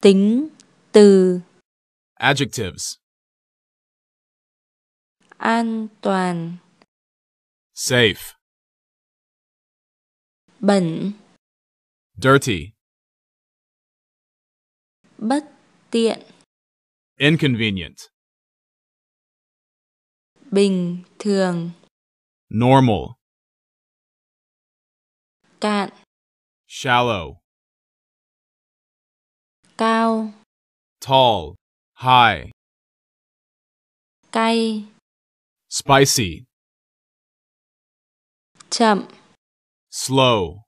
Tính từ Adjectives An toàn Safe Bẩn Dirty Bất tiện Inconvenient Bình thường Normal Cạn Shallow cao tall high cay spicy chậm slow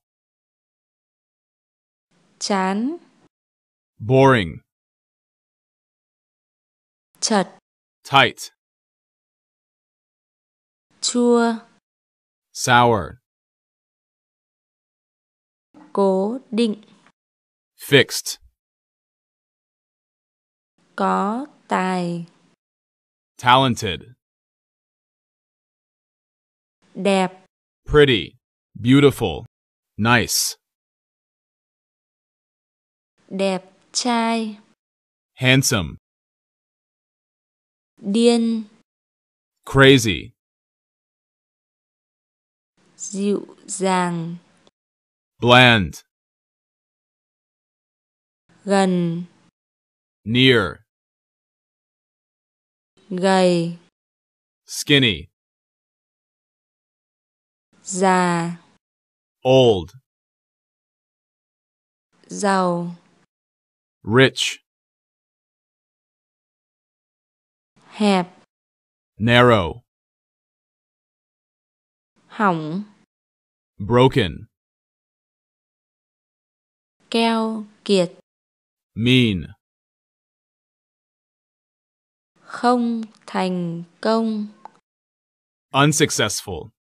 chán boring chật tight chua sour cố định fixed có tài talented đẹp pretty beautiful nice đẹp trai handsome điên crazy dịu dàng bland gần near gầy skinny già old giàu rich hẹp narrow hỏng broken keo kiệt mean không thành công. Unsuccessful.